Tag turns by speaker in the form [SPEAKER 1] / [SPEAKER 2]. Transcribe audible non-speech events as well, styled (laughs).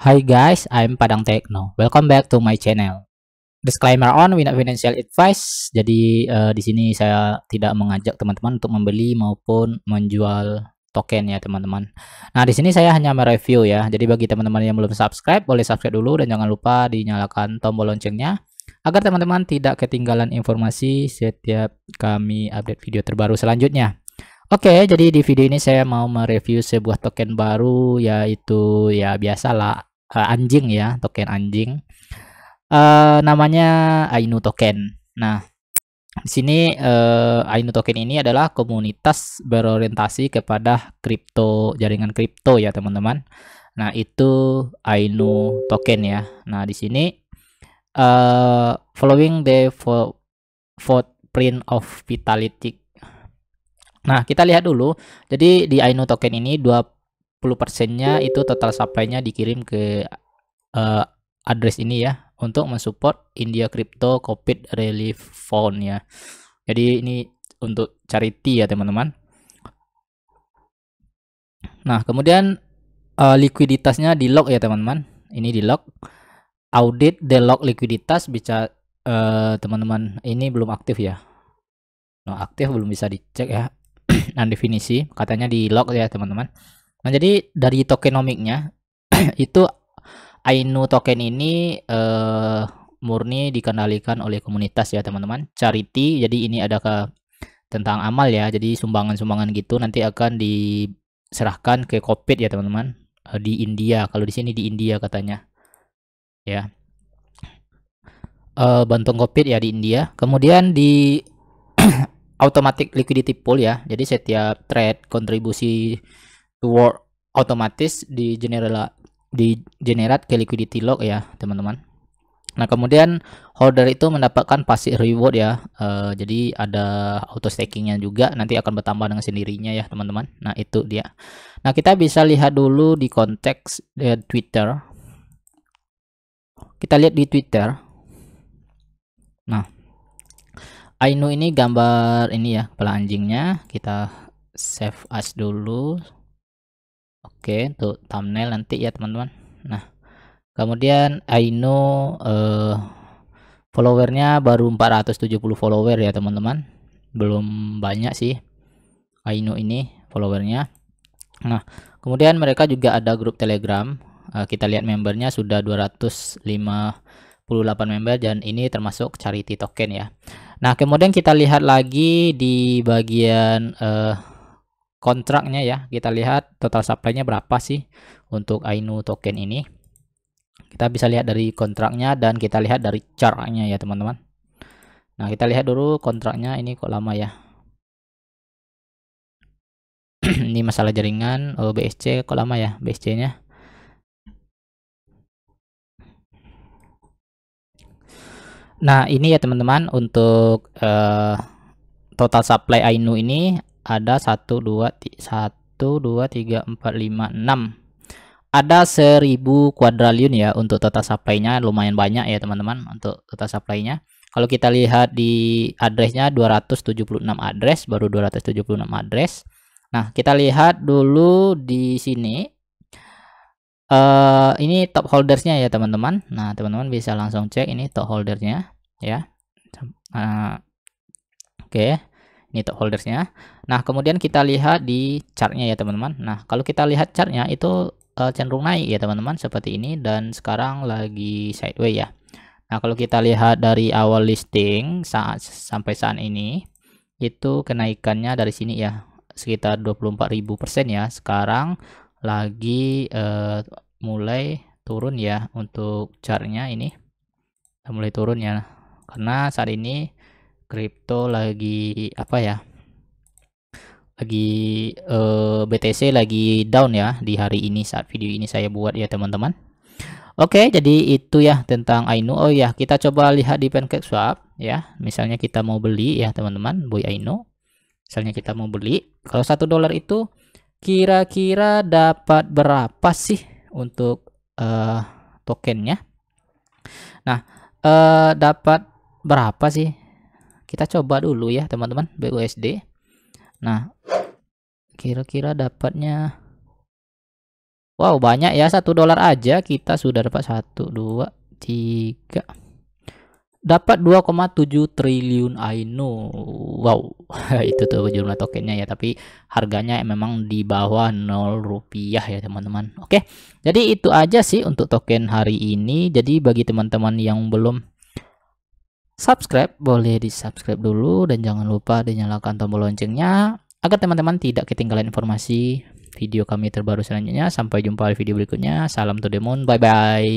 [SPEAKER 1] Hi guys, I'm Padang Tekno. Welcome back to my channel. Disclaimer on, we financial advice. Jadi uh, di sini saya tidak mengajak teman-teman untuk membeli maupun menjual token ya teman-teman. Nah di sini saya hanya mereview ya. Jadi bagi teman-teman yang belum subscribe, boleh subscribe dulu dan jangan lupa dinyalakan tombol loncengnya agar teman-teman tidak ketinggalan informasi setiap kami update video terbaru selanjutnya. Oke, jadi di video ini saya mau mereview sebuah token baru yaitu ya biasalah uh, anjing ya, token anjing. Uh, namanya Ainu Token. Nah, di sini uh, Ainu Token ini adalah komunitas berorientasi kepada kripto jaringan kripto ya, teman-teman. Nah, itu Ainu Token ya. Nah, di sini uh, following the footprint of vitality Nah, kita lihat dulu. Jadi di Ainu token ini dua persennya itu total supply-nya dikirim ke uh, address ini ya untuk mensupport India Crypto COVID Relief Fund ya. Jadi ini untuk charity ya teman-teman. Nah, kemudian uh, likuiditasnya di lock ya teman-teman. Ini di lock. Audit the lock likuiditas bisa eh, teman-teman uh, ini belum aktif ya. No nah, aktif belum bisa dicek ya. (clears throat) nah, definisi katanya di lock ya teman-teman. Nah, jadi dari tokenomiknya (clears throat) itu Ainu token ini uh, murni dikendalikan oleh komunitas ya teman-teman. Charity, jadi ini ada ke tentang amal ya. Jadi sumbangan-sumbangan gitu nanti akan diserahkan ke Kopit ya teman-teman eh, di India. Kalau di sini di India katanya. Ya. uh, bantuan Kopit ya di India. Kemudian di (clears throat) automatic liquidity pool ya. Jadi setiap trade kontribusi reward otomatis di general di generate ke liquidity lock ya teman-teman nah kemudian holder itu mendapatkan passive reward ya uh, jadi ada auto stakingnya juga nanti akan bertambah dengan sendirinya ya teman-teman nah itu dia nah kita bisa lihat dulu di konteks di eh, twitter kita lihat di twitter nah Ainu ini gambar ini ya kepala anjingnya kita save as dulu Oke, untuk thumbnail nanti ya teman-teman. Nah, kemudian Aino eh, followernya baru 470 follower ya teman-teman. Belum banyak sih Aino ini followernya. Nah, kemudian mereka juga ada grup Telegram. Uh, kita lihat membernya sudah 258 member dan ini termasuk charity token ya. Nah, kemudian kita lihat lagi di bagian uh, kontraknya ya. Kita lihat total supply-nya berapa sih untuk Ainu token ini. Kita bisa lihat dari kontraknya dan kita lihat dari chart ya teman-teman. Nah, kita lihat dulu kontraknya ini kok lama ya. (clears throat) ini masalah jaringan oh, BSC kok lama ya BSC-nya. Nah, ini ya teman-teman untuk uh, total supply Ainu ini ada 1 2 1 2 3 4 5 6 ada 1000 kuadraliun ya untuk total supply-nya lumayan banyak ya teman-teman untuk total supply-nya kalau kita lihat di addressnya 276 address baru 276 address nah kita lihat dulu di sini uh, ini top holders-nya ya teman-teman nah teman-teman bisa langsung cek ini top holders-nya ya uh, oke okay ini untuk holdersnya nah kemudian kita lihat di chartnya ya teman-teman nah kalau kita lihat chartnya itu uh, cenderung naik ya teman-teman seperti ini dan sekarang lagi sideways ya nah kalau kita lihat dari awal listing saat sampai saat ini itu kenaikannya dari sini ya sekitar 24.000% ya sekarang lagi uh, mulai turun ya untuk chartnya ini mulai turun ya karena saat ini kripto lagi apa ya? Lagi uh, eh, BTC lagi down ya di hari ini saat video ini saya buat ya teman-teman. Oke, jadi itu ya tentang Aino. Oh ya, kita coba lihat di Pancake Swap ya. Misalnya kita mau beli ya teman-teman, Boy Aino. Misalnya kita mau beli, kalau satu dolar itu kira-kira dapat berapa sih untuk uh, tokennya? Nah, uh, dapat berapa sih kita coba dulu ya teman-teman BUSD nah kira-kira dapatnya wow banyak ya satu dolar aja kita sudah dapat satu dua tiga dapat 2,7 triliun know wow (laughs) itu tuh jumlah tokennya ya tapi harganya memang di bawah 0 rupiah ya teman-teman oke jadi itu aja sih untuk token hari ini jadi bagi teman-teman yang belum subscribe, boleh di-subscribe dulu dan jangan lupa dinyalakan tombol loncengnya agar teman-teman tidak ketinggalan informasi video kami terbaru selanjutnya. Sampai jumpa di video berikutnya. Salam to the moon. Bye bye.